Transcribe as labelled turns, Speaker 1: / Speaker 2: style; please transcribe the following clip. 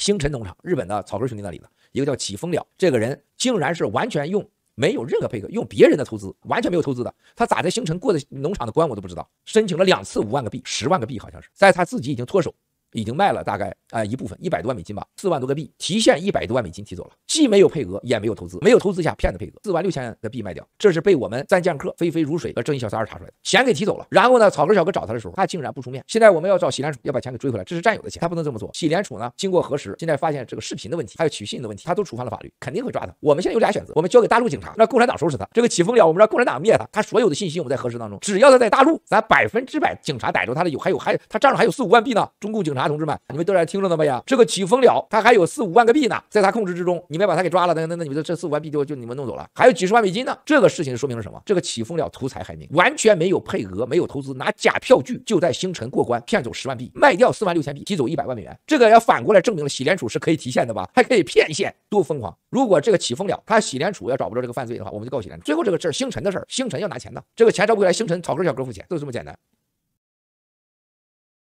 Speaker 1: 星辰农场，日本的草根兄弟那里的一个叫起风了，这个人竟然是完全用没有任何配合，用别人的投资，完全没有投资的，他咋在星辰过的农场的关我都不知道，申请了两次五万个币，十万个币好像是，在他自己已经脱手。已经卖了大概啊一部分一百多万美金吧，四万多个币提现一百多万美金提走了，既没有配额也没有投资，没有投资下骗子配额，四万六千的币卖掉，这是被我们三剑客飞飞如水和正义小三儿查出来的钱给提走了。然后呢，草根小哥找他的时候，他竟然不出面。现在我们要找洗联鼠，要把钱给追回来，这是战友的钱，他不能这么做。洗联鼠呢，经过核实，现在发现这个视频的问题，还有取信的问题，他都触犯了法律，肯定会抓他。我们现在有俩选择，我们交给大陆警察，让共产党收拾他；这个起风了，我们让共产党灭他。他所有的信息我们在核实当中，只要他在大陆，咱百分之百警察逮住他的有，还有还他账上还有四五万币呢，中共警察。啊，同志们，你们都在听着呢吧呀？这个起风了，他还有四五万个币呢，在他控制之中。你们把他给抓了，那那那你们这四五万币就就你们弄走了，还有几十万美金呢。这个事情说明了什么？这个起风了，图财害命，完全没有配额，没有投资，拿假票据就在星辰过关，骗走十万币，卖掉四万六千币，提走一百万美元。这个要反过来证明了，美联储是可以提现的吧？还可以骗现，多疯狂！如果这个起风了，他喜联储要找不着这个犯罪的话，我们就告美联储。最后这个事儿，星辰的事儿，星辰要拿钱的，这个钱找不回来，星辰草根小哥付钱，就这么简单。